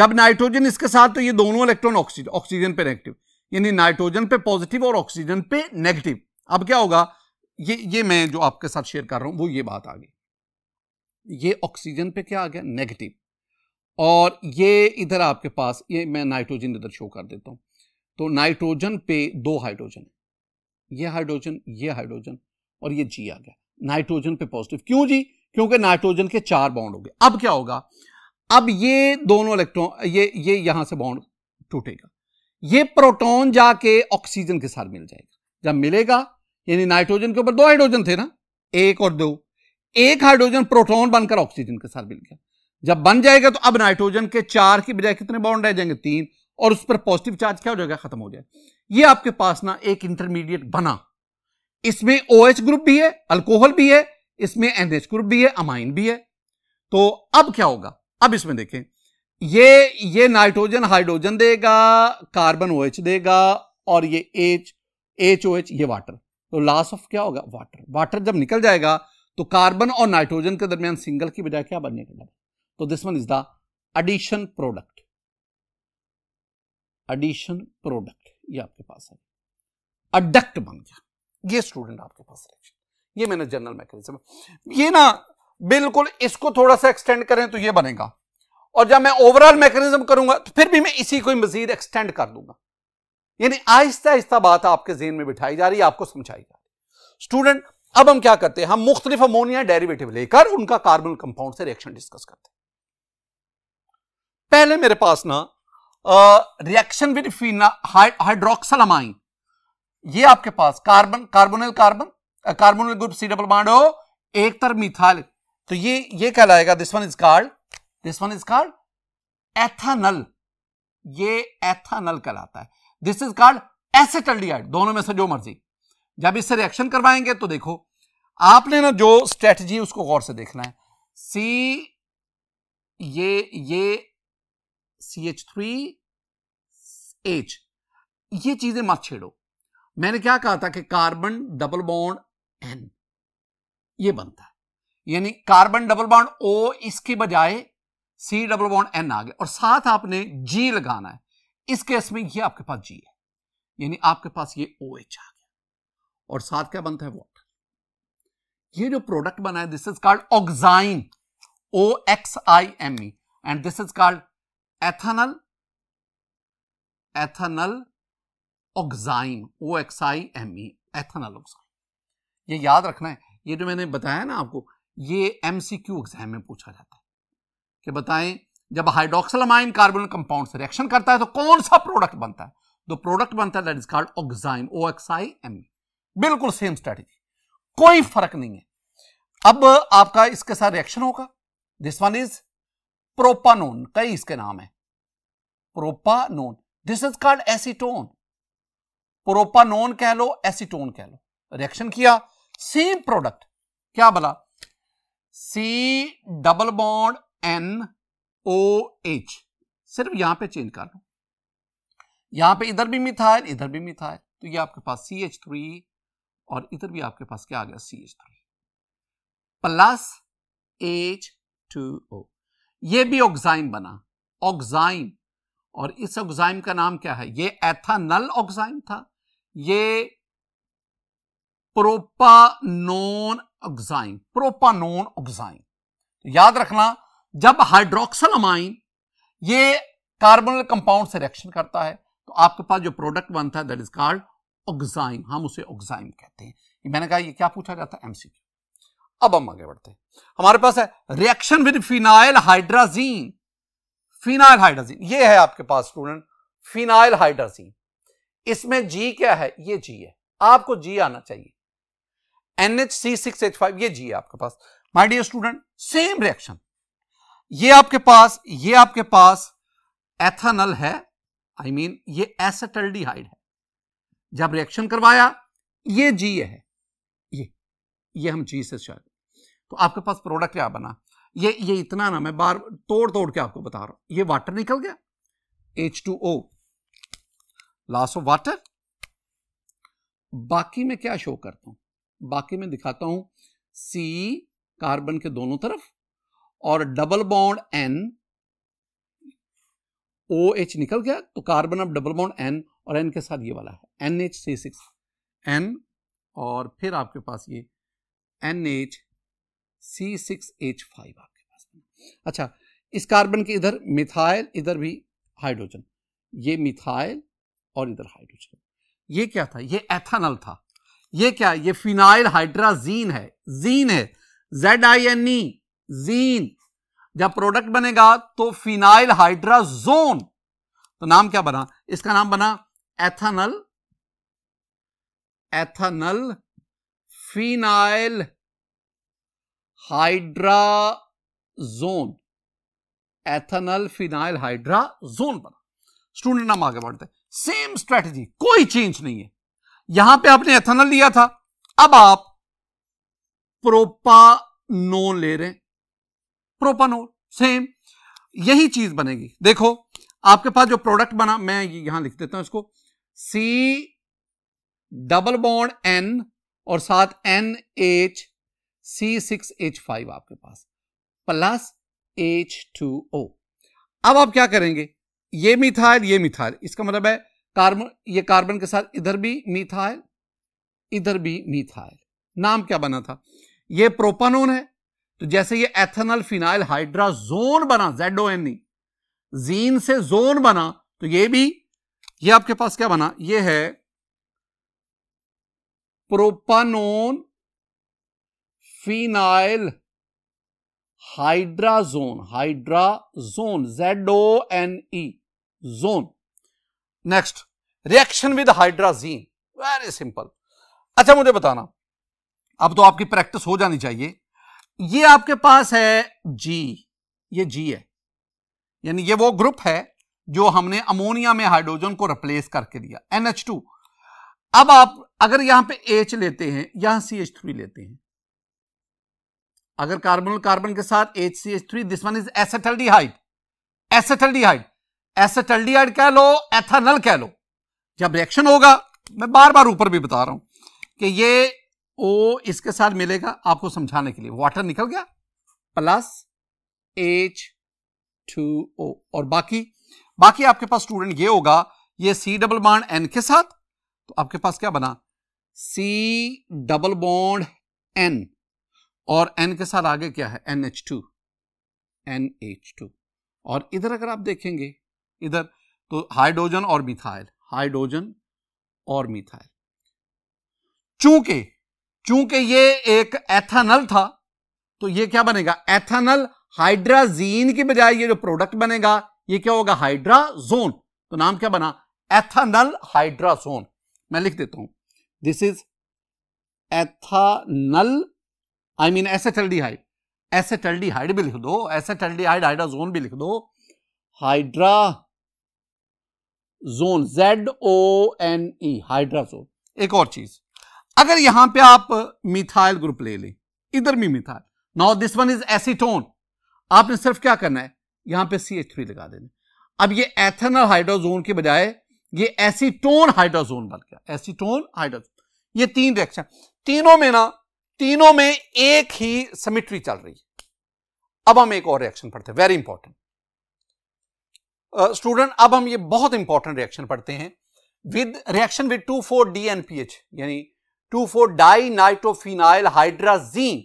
जब नाइट्रोजन इसके साथ तो ये दोनों इलेक्ट्रॉन ऑक्सीजन ऑक्सीजन पे नेगेटिव यानी नाइट्रोजन पे पॉजिटिव और ऑक्सीजन पे नेगेटिव अब क्या होगा ये ये मैं जो आपके साथ शेयर कर रहा हूं वो ये बात आ गई ये ऑक्सीजन पे क्या आ गया नेगेटिव और ये इधर आपके पास ये मैं नाइट्रोजन इधर शो कर देता हूं तो नाइट्रोजन पे दो हाइड्रोजन ये हाइड्रोजन ये हाइड्रोजन और ये जी आ गया नाइट्रोजन पे पॉजिटिव क्यों जी क्योंकि नाइट्रोजन के चार बाउंड हो गए अब क्या होगा अब ये दोनों इलेक्ट्रॉन ये ये यहां से बाउंड टूटेगा ये प्रोटॉन जाके ऑक्सीजन के साथ मिल जाएगा जब मिलेगा यानी नाइट्रोजन के ऊपर दो हाइड्रोजन थे ना एक और दो एक हाइड्रोजन प्रोटॉन बनकर ऑक्सीजन के साथ मिल गया जब बन जाएगा तो अब नाइट्रोजन के चार की बजाय कितने बॉन्ड रह जाएंगे तीन और उस पर पॉजिटिव चार्ज क्या हो जाएगा खत्म हो जाएगा ये आपके पास ना एक इंटरमीडिएट बना इसमें ओ OH ग्रुप भी है अल्कोहल भी है इसमें एनएच ग्रुप भी है अमाइन भी है तो अब क्या होगा अब इसमें देखें ये ये नाइट्रोजन हाइड्रोजन देगा कार्बन ओ OH देगा और ये एच एच ओ एच ये वाटर तो लास्ट ऑफ क्या होगा वाटर वाटर जब निकल जाएगा तो कार्बन और नाइट्रोजन के दरमियान सिंगल की बजाय क्या बनने का तो this one is the addition product addition product ये आपके पास है अडक्ट बन गया ये स्टूडेंट आपके पास रिएक्शन ये मैंने जनरल मैकेनिज्म ये ना बिल्कुल इसको थोड़ा सा एक्सटेंड करें तो ये बनेगा और जब मैं ओवरऑल मैकेनिज्म करूंगा तो फिर भी मैं इसी को मजीद एक्सटेंड कर दूंगा यानी आहिस्ता आहिस्ता बात आपके जेन में बिठाई जा रही है आपको समझाई जा रही है स्टूडेंट अब हम क्या करते हैं हम मुख्तलिफ अमोनिया डेरिवेटिव लेकर उनका कार्बन कंपाउंड से रिएक्शन डिस्कस करते हैं पहले मेरे पास ना रिएक्शन विद फिना हाइड्रोक्सल अमाइन ये आपके पास carbon carbonyl carbon carbonyl group C double bond हो एक तर मिथाइल तो ये ये कहलाएगा this one is called this one is called ethanal ये एथानल कहलाता है दिस इज कार्ड एसेटल्डिहाइड दोनों में से जो मर्जी जब इससे रिएक्शन करवाएंगे तो देखो आपने ना जो स्ट्रेटजी उसको गौर से देखना है सी ये ये सी एच थ्री एच ये चीजें मत छेड़ो मैंने क्या कहा था कि कार्बन डबल बॉन्ड एन ये बनता है यानी कार्बन डबल बॉन्ड ओ इसके बजाय सी डबल बॉन्ड एन आ गया और साथ आपने जी लगाना है इस केस में ये आपके पास जी है यानी आपके पास ये ओ एच आ गया और साथ क्या बनता है वाटर ये जो प्रोडक्ट बना है this is called oxime O X I M E and this is called ethanal ethanal oxime O X I M E ethanal oxime ये याद रखना है ये जो मैंने बताया ना आपको ये एम सी क्यू एग्जाम में पूछा जाता है कि बताएं जब हाइड्रोक्सलमाइन कार्बन कंपाउंड से रिएक्शन करता है तो कौन सा प्रोडक्ट बनता है तो प्रोडक्ट बनता है that is called oxime O X I M E बिल्कुल सेम स्ट्रेटेजी कोई फर्क नहीं है अब आपका इसके साथ रिएक्शन होगा दिस वन इज प्रोपानोन कई इसके नाम है propanone this is called acetone propanone कह लो एसीटोन कह लो रिएक्शन किया सेम प्रोडक्ट क्या बोला C double bond N O H सिर्फ यहां पे चेंज कर लो यहां पे इधर भी मिथाइल इधर भी मिथाइल तो ये आपके पास सी एच थ्री और इधर भी आपके पास क्या आ गया C H three plus H two O ये भी ऑक्साइम बना ऑक्साइम और इस ऑक्साइम का नाम क्या है ये एथानल ऑक्साइम था ये प्रोपानोन ऑक्साइम प्रोपानोन ऑक्साइम याद रखना जब हाइड्रोक्सल अमाइन ये कार्बोनल कंपाउंड से रिएक्शन करता है तो आपके पास जो प्रोडक्ट बनता है दैट इज कॉल्ड ऑक्साइम हम उसे ऑक्साइम कहते हैं मैंने कहा ये क्या पूछा जाता है एमसीक्यू अब हम आगे बढ़ते हैं हमारे पास है reaction with phenyl hydrazine phenyl hydrazine ये है आपके पास स्टूडेंट फिनाइल हाइड्राजीन इसमें जी क्या है ये जी है आपको जी आना चाहिए NH3-6H5 ये जी है आपके पास my dear student same reaction ये आपके पास ये आपके पास एथानल है आई I मीन mean, ये एसेटल्डिहाइड है जब रिएक्शन करवाया ये जी है ये ये हम चीज़ है शायद तो आपके पास प्रोडक्ट क्या बना ये ये इतना ना मैं बार तोड़ तोड़ के आपको बता रहा हूं ये वाटर निकल गया H two O loss of water बाकी में क्या शो करता हूं बाकी में दिखाता हूं सी कार्बन के दोनों तरफ और double bond N O H निकल गया तो कार्बन अब डबल बॉन्ड एन और एन के साथ ये वाला है N H C six N और फिर आपके पास ये N H C six H five आपके पास अच्छा इस कार्बन के इधर मिथाइल इधर भी हाइड्रोजन ये मिथाइल और इधर हाइड्रोजन ये क्या था ये एथानल था ये क्या ये फिनाइल हाइड्राजीन है जीन है Z I N E zine जब प्रोडक्ट बनेगा तो फिनाइल हाइड्राजोन तो नाम क्या बना इसका नाम बना ethanal ethanal phenyl hydrazone ethanal phenyl hydrazone बना स्टूडेंट नाम आगे बढ़ते सेम स्ट्रेटजी कोई चेंज नहीं है यहां पे आपने एथनल लिया था अब आप प्रोपानोल ले रहे हैं प्रोपानोल सेम यही चीज बनेगी देखो आपके पास जो प्रोडक्ट बना मैं यहां लिख देता हूं इसको सी डबल बॉन्ड एन और साथ N H C six H five आपके पास प्लस एच टू ओ अब आप क्या करेंगे ये मिथाइल ये मिथाइल इसका मतलब है कार्बन ये कार्बन के साथ इधर भी मिथाइल इधर भी मिथाइल नाम क्या बना था ये प्रोपानोन है तो जैसे ये एथेनल फिनाइल हाइड्राजोन बना Z O N E zine से जोन बना तो ये भी ये आपके पास क्या बना ये है propanone phenyl hydrazone hydrazone Z O N E zone next reaction with hydrazine very simple अच्छा मुझे बताना अब तो आपकी प्रैक्टिस हो जानी चाहिए ये आपके पास है जी ये जी है यानी ये वो ग्रुप है जो हमने अमोनिया में हाइड्रोजन को रिप्लेस करके दिया एनएच टू अब आप अगर यहां पे एच लेते हैं यहां सी एच थ्री लेते हैं अगर कार्बन कार्बन के साथ H C H three this one is acetaldehyde acetaldehyde हाइट कह लो एथानल कह लो जब रिएक्शन होगा मैं बार बार ऊपर भी बता रहा हूं कि ये ओ इसके साथ मिलेगा आपको समझाने के लिए वाटर निकल गया प्लस एच टू ओ और बाकी बाकी आपके पास स्टूडेंट ये होगा ये सी डबल बाड एन के साथ तो आपके पास क्या बना सी डबल बॉन्ड एन और एन के साथ आगे क्या है N H two N H two और इधर अगर आप देखेंगे इधर तो हाइड्रोजन और मिथाइल हाइड्रोजन और मिथाइल चूंकि चूंकि ये एक एथानल था तो ये क्या बनेगा एथानल हाइड्राजीन के बजाय ये जो प्रोडक्ट बनेगा ये क्या होगा हाइड्राजोन तो नाम क्या बना एथानल हाइड्राजोन मैं लिख देता हूं This is ethanol, I mean acetaldehyde. हाइड भी लिख दो एसेटल्डिहाइड हाइड्राजोन भी लिख दो hydrazone Z O N E hydrazone एक और चीज अगर यहां पे आप मिथाइल ग्रुप ले लें इधर भी methyl now this one is acetone आपने सिर्फ क्या करना है यहां पे सी एच थ्री लगा देना अब ये एथेनल हाइड्रोजोन के बजाय ये एसीटोन हाइड्रोजोन बन गया एसीटोन हाइड्रोजोन ये तीन रिएक्शन तीनों में ना तीनों में एक ही समिट्री चल रही है अब हम एक और रिएक्शन पढ़ते हैं वेरी इंपॉर्टेंट स्टूडेंट अब हम ये बहुत इंपॉर्टेंट रिएक्शन पढ़ते हैं with reaction with two four D N P H यानी two four di nitrophenyl hydrazine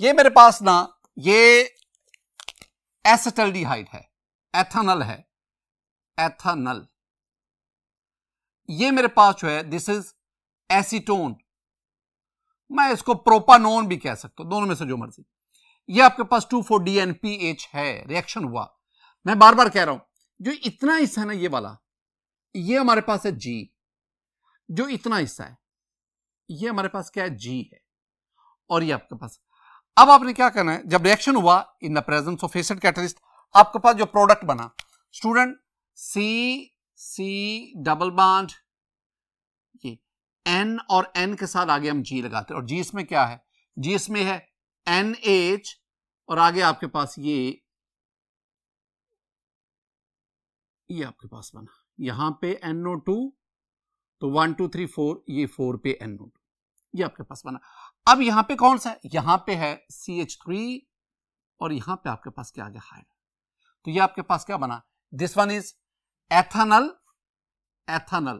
ये मेरे पास ना ये एसिटल है एथानल है एथानल ये मेरे पास जो है दिस इज एसीटोन मैं इसको प्रोपानोन भी कह सकता हूं दोनों में से जो मर्जी ये आपके पास two four D N P H है रिएक्शन हुआ मैं बार बार कह रहा हूं जो इतना हिस्सा है ना ये वाला ये हमारे पास है जी जो इतना हिस्सा है ये हमारे पास क्या है जी है और ये आपके पास अब आपने क्या करना है जब रिएक्शन हुआ in the presence of acid catalyst आपके पास जो प्रोडक्ट बना स्टूडेंट सी सी डबल बांध ये एन और एन के साथ आगे हम जी लगाते हैं और जी इसमें क्या है जी इसमें है एन एच और आगे आपके पास ये ये आपके पास बना यहां पे एन ओ टू तो वन टू थ्री फोर ये फोर पे एन ओ टू ये आपके पास बना अब यहां पे कौन सा है यहां पे है सी एच थ्री और यहां पे आपके पास क्या आ गया हाइड तो ये आपके पास क्या बना this one is ethanol ethanol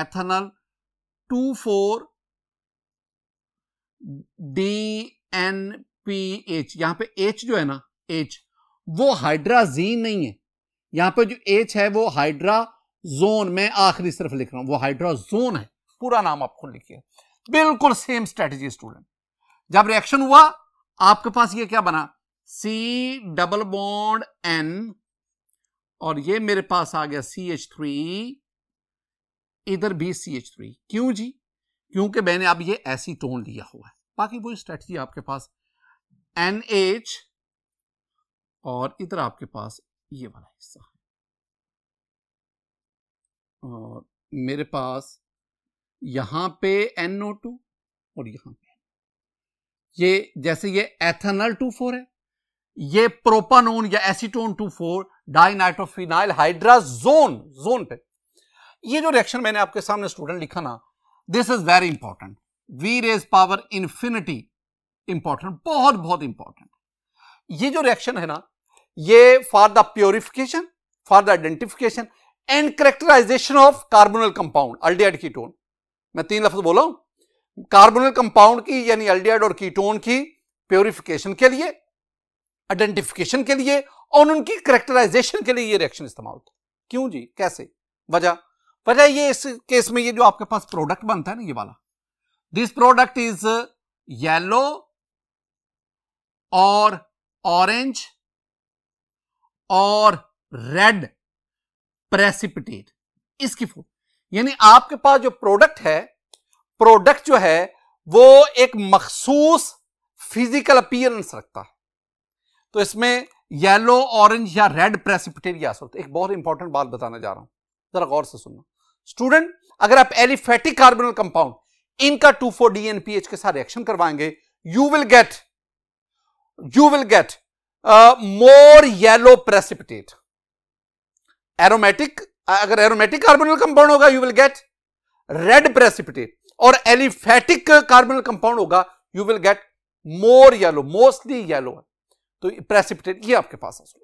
ethanol 24 DNPH यहां पे H जो है ना H वो हाइड्राजीन नहीं है यहां पे जो H है वो हाइड्राजोन मैं आखिरी सिर्फ लिख रहा हूं वो हाइड्राजोन है पूरा नाम आप खुद लिखिए बिल्कुल सेम स्ट्रेटेजी स्टूडेंट जब रिएक्शन हुआ आपके पास ये क्या बना सी डबल बॉन्ड एन और ये मेरे पास आ गया सी एच थ्री इधर भी सी एच थ्री क्यों जी क्योंकि मैंने अब ये ऐसी टोन लिया हुआ है बाकी वही स्ट्रेटजी आपके पास एन एच और इधर आपके पास ये वाला हिस्सा है और मेरे पास यहां पे एन टू और यहां पे ये जैसे ये एथनल टू फोर है ये प्रोपानोन या acetone two four dinitrophenyl hydrazone zone पे ये जो रिएक्शन मैंने आपके सामने स्टूडेंट लिखा ना this is very important we raise power infinity important बहुत बहुत इंपॉर्टेंट ये जो रिएक्शन है ना ये for the purification for the identification and characterization of carbonyl compound aldehyde ketone मैं तीन लफ्ज बोला हूं कार्बोनल कंपाउंड की यानी अल्डिहाइड और कीटोन की प्योरिफिकेशन के लिए आइडेंटिफिकेशन के लिए और उनकी करेक्टराइजेशन के लिए ये रिएक्शन इस्तेमाल होता है क्यों जी कैसे वजह वजह ये इस केस में ये जो आपके पास प्रोडक्ट बनता है ना ये वाला दिस प्रोडक्ट इज येलो और ऑरेंज और रेड प्रेसिपिटेट इसकी फॉर्म यानी आपके पास जो प्रोडक्ट है प्रोडक्ट जो है वो एक मखसूस फिजिकल अपीयरेंस रखता है तो इसमें येलो ऑरेंज या रेड प्रेसिपिटेट गैस होता एक बहुत इंपॉर्टेंट बात बताना जा रहा हूं जरा गौर से सुनना स्टूडेंट अगर आप एलिफेटिक कार्बोनल कंपाउंड इनका टू फोर डी एच के साथ रिएक्शन करवाएंगे you will get you will get more yellow precipitate aromatic अगर एरोमेटिक कार्बोनल कंपाउंड होगा you will get red precipitate और एलिफेटिक कार्बोनल कंपाउंड होगा you will get more yellow mostly yellow है तो प्रेसिपिटेट ये आपके पास आंसर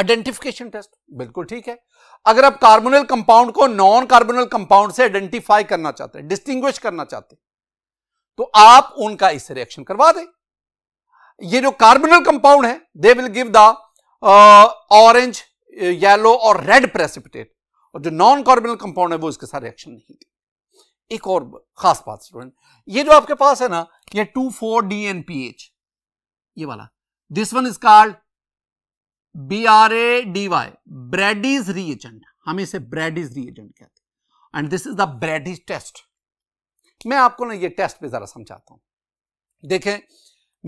आइडेंटिफिकेशन टेस्ट बिल्कुल ठीक है अगर आप कार्बोनल कंपाउंड को नॉन कार्बोनल कंपाउंड से आइडेंटिफाई करना चाहते हैं डिस्टिंग्विश करना चाहते हैं तो आप उनका इससे रिएक्शन करवा दें ये जो कार्बोनल कंपाउंड है they will give the orange yellow और रेड प्रेसिपिटेट और जो नॉन कार्बोनल कंपाउंड है वो इसके साथ रिएक्शन नहीं दे एक और खास बात स्टूडेंट ये जो आपके पास है ना ये two four D N P H ये वाला this one is B R A D Y Brady's reagent हम इसे री एजेंट कहते हैं and this is the Brady's test मैं आपको ना ये टेस्ट पे जरा समझाता हूं देखें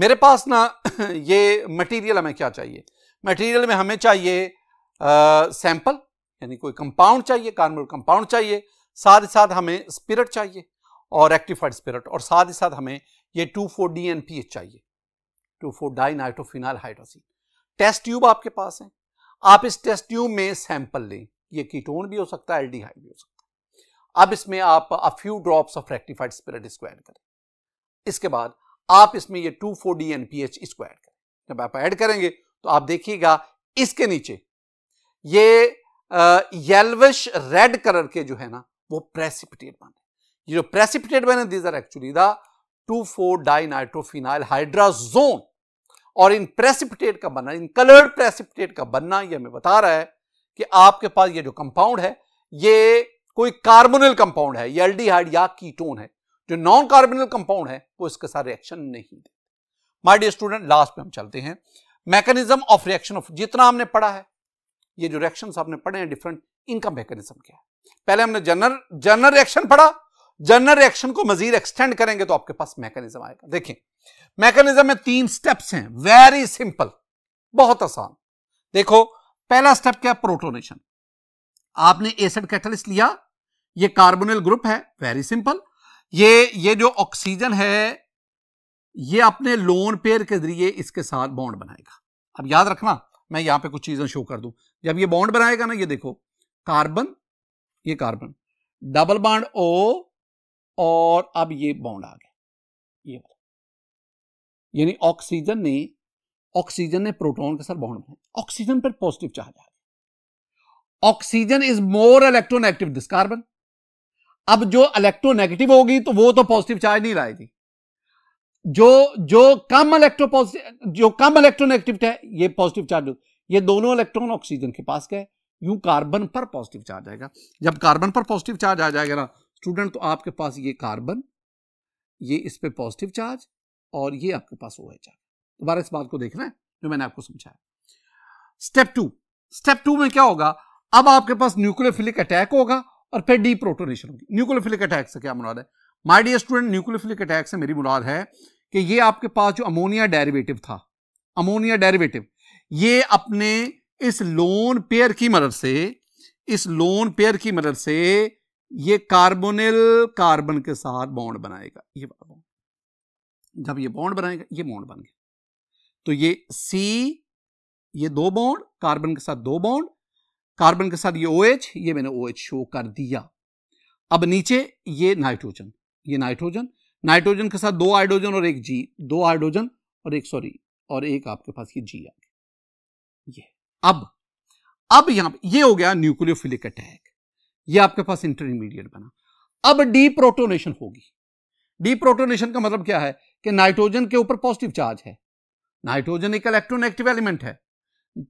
मेरे पास ना <laughs> ये मटेरियल हमें क्या चाहिए मटेरियल में हमें चाहिए सैंपल यानी कोई कंपाउंड चाहिए कार्बन कंपाउंड चाहिए साथ ही साथ हमें स्पिरिट चाहिए और एक्टिफाइड स्पिरिट और साथ ही साथ हमें ये two four D N P H चाहिए two four di nitrophenyl hydrazine test tube आपके पास है आप इस टेस्ट ट्यूब में सैंपल लें ये कीटोन भी हो सकता है एल्डिहाइड भी हो सकता है अब इसमें आप a few drops of rectified spirit इसको ऐड करें इसके बाद आप इसमें ये two four D N P H इसको ऐड करें जब आप ऐड करेंगे तो आप देखिएगा इसके नीचे ये येलविश रेड कलर के जो है ना वो प्रेसिपिटेट बने ये जो प्रेसिपिटेट बने these are actually the two four di nitrophenyl hydrazone और इन प्रेसिपिटेट का बनना इन कलर्ड प्रेसिपिटेट का बनना ये हमें बता रहा है कि आपके पास ये जो कंपाउंड है ये कोई कार्बोनल कंपाउंड है ये एल्डिहाइड या कीटोन है जो नॉन कार्बोनल कंपाउंड है वो इसके साथ रिएक्शन नहीं दे माय डियर स्टूडेंट लास्ट पे हम चलते हैं मैकेनिज्म ऑफ रिएक्शन ऑफ जितना हमने पढ़ा है ये जो रिएक्शन आपने पढ़े हैं डिफरेंट इनका मैकेनिज्म क्या है पहले हमने जनरल जनरल रिएक्शन पढ़ा जनरल रिएक्शन को मजीद एक्सटेंड करेंगे तो आपके पास मैकेनिज्म आएगा देखें मैकेनिज्म में तीन स्टेप्स हैं वेरी सिंपल बहुत आसान देखो पहला स्टेप क्या प्रोटोनेशन आपने एसिड कैटलिस्ट लिया ये कार्बोनिल ग्रुप है वेरी सिंपल ये ये जो ऑक्सीजन है ये अपने लोन पेयर के जरिए इसके साथ बॉन्ड बनाएगा अब याद रखना मैं यहां पे कुछ चीजें शो कर दूं जब ये बॉन्ड बनाएगा ना ये देखो कार्बन ये कार्बन डबल बॉन्ड ओ और अब ये बॉन्ड आ गया ये वाला यानी ऑक्सीजन ने ऑक्सीजन ने प्रोटॉन के साथ बॉन्ड बनाया ऑक्सीजन पर पॉजिटिव चार्ज आ गया oxygen is more electronegative this carbon अब जो इलेक्ट्रोनेगेटिव होगी तो वो तो पॉजिटिव चार्ज नहीं लाएगी जो जो कम इलेक्ट्रो जो कम इलेक्ट्रोनेगेटिव है ये पॉजिटिव चार्ज ये दोनों इलेक्ट्रॉन ऑक्सीजन के पास गए यूं कार्बन पर पॉजिटिव चार्ज आएगा जब कार्बन पर पॉजिटिव चार्ज आ जाएगा ना स्टूडेंट तो आपके पास ये कार्बन ये इस पर पॉजिटिव चार्ज और ये आपके पास ओ एच आर दोबारा इस बात को देखना है जो मैंने आपको समझाया स्टेप टू स्टेप टू में क्या होगा अब आपके पास न्यूक्लियोफिलिक अटैक होगा और फिर डी प्रोटोनेशन होगी न्यूक्लियोफिलिक अटैक से क्या मुराद है my dear student nucleophilic attack से मेरी मुराद है कि ये आपके पास जो अमोनिया डेरिवेटिव था अमोनिया डेरिवेटिव ये अपने इस लोन पेयर की मदद से इस लोन पेयर की मदद से ये कार्बोनिल कार्बन के साथ बॉन्ड बनाएगा ये जब ये बॉन्ड बनाएगा ये बॉन्ड बन गया तो ये C ये दो बॉन्ड कार्बन के साथ दो बॉन्ड कार्बन के साथ ये ओ OH ये मैंने OH शो कर दिया अब नीचे ये नाइट्रोजन ये नाइट्रोजन नाइट्रोजन के साथ दो हाइड्रोजन और एक जी दो हाइड्रोजन और एक सॉरी और एक आपके पास ये जी आ गया ये अब अब यहां ये हो गया न्यूक्लियोफिलिक अटैक ये आपके पास इंटरमीडिएट बना अब डीप्रोटोनेशन होगी डीप्रोटोनेशन का मतलब क्या है कि नाइट्रोजन के ऊपर पॉजिटिव चार्ज है नाइट्रोजन एक इलेक्ट्रोनेगेटिव एलिमेंट है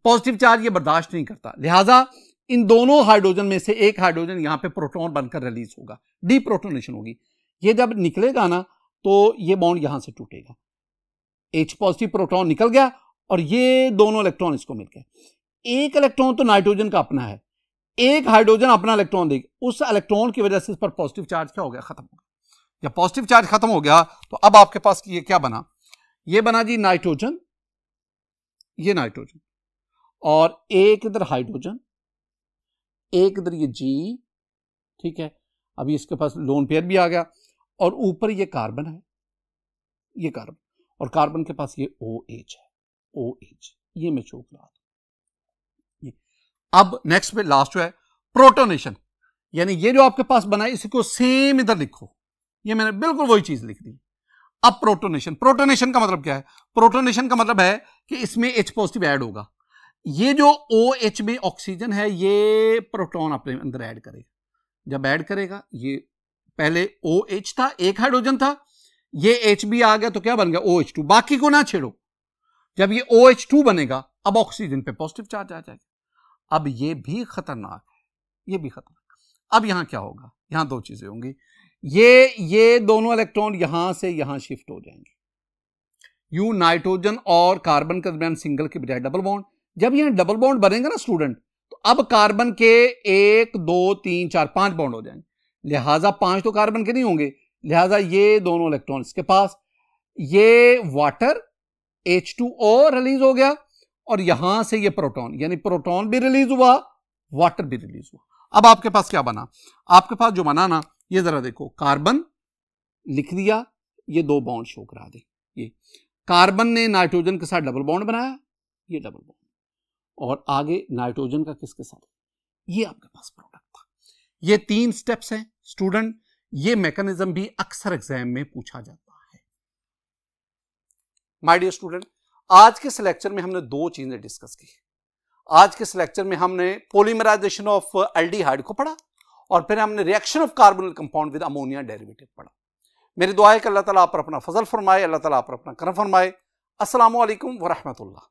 पॉजिटिव चार्ज ये बर्दाश्त नहीं करता लिहाजा इन दोनों हाइड्रोजन में से एक हाइड्रोजन यहां पे प्रोटॉन बनकर रिलीज होगा डी प्रोटोनेशन होगी ये जब निकलेगा ना तो ये बॉन्ड यहां से टूटेगा एच पॉजिटिव प्रोटॉन निकल गया और ये दोनों इलेक्ट्रॉन इसको मिल गए एक इलेक्ट्रॉन तो नाइट्रोजन का अपना है एक हाइड्रोजन अपना इलेक्ट्रॉन देगा उस इलेक्ट्रॉन की वजह से इस पर पॉजिटिव चार्ज क्या हो गया खत्म हो गया जब पॉजिटिव चार्ज खत्म हो गया तो अब आपके पास ये क्या बना ये बना जी नाइट्रोजन ये नाइट्रोजन और एक इधर हाइड्रोजन एक इधर ये जी ठीक है अभी इसके पास लोन पेयर भी आ गया और ऊपर ये कार्बन है ये कार्बन और कार्बन के पास ये ओ एच है ओ एच ये मैं चौक रहा था अब नेक्स्ट पे लास्ट जो है प्रोटोनेशन यानी ये जो आपके पास बना है इसी को सेम इधर लिखो ये मैंने बिल्कुल वही चीज लिख दी अब प्रोटोनेशन प्रोटोनेशन का मतलब क्या है प्रोटोनेशन का मतलब है कि इसमें एच पॉजिटिव ऐड होगा ये जो ओ एच में ऑक्सीजन है ये प्रोटोन अपने अंदर ऐड करेगा जब ऐड करेगा ये पहले ओ एच था एक हाइड्रोजन था ये एच बी आ गया तो क्या बन गया ओ एच टू बाकी को ना छेड़ो जब ये ओ एच टू बनेगा अब ऑक्सीजन पे पॉजिटिव चार्ज आ जाएगा अब ये भी खतरनाक है ये भी खतरनाक अब यहां क्या होगा यहां दो चीजें होंगी ये ये दोनों इलेक्ट्रॉन यहां से यहां शिफ्ट हो जाएंगे यू नाइट्रोजन और कार्बन के दरमियान सिंगल के बजाय डबल बॉन्ड जब यहां डबल बॉन्ड बनेगा ना स्टूडेंट तो अब कार्बन के एक दो तीन चार पांच बॉन्ड हो जाएंगे लिहाजा पांच तो कार्बन के नहीं होंगे लिहाजा ये दोनों इलेक्ट्रॉन इसके पास ये water H two O release हो गया और यहां से ये प्रोटॉन यानी प्रोटॉन भी रिलीज हुआ वाटर भी रिलीज हुआ अब आपके पास क्या बना आपके पास जो बना ना ये जरा देखो कार्बन लिख दिया ये दो बाउंड शो करा दे ये कार्बन ने नाइट्रोजन के साथ डबल बॉन्ड बनाया ये डबल बॉन्ड और आगे नाइट्रोजन का किसके साथ ये आपके पास प्रोडक्ट था ये तीन स्टेप्स हैं स्टूडेंट ये मैकेनिज्म भी अक्सर एग्जाम में पूछा जाता है माय डियर स्टूडेंट आज के लेक्चर में हमने दो चीजें डिस्कस की आज के लेक्चर में हमने पोलिमराइजेशन ऑफ एल्डिहाइड को पढ़ा और फिर हमने reaction of carbonyl compound with ammonia derivative पढ़ा मेरी दुआ है कि अल्लाह ताला आप पर अपना फजल फरमाए अल्लाह ताला आप पर अपना करम फरमाए असलम वरहमतुल्ला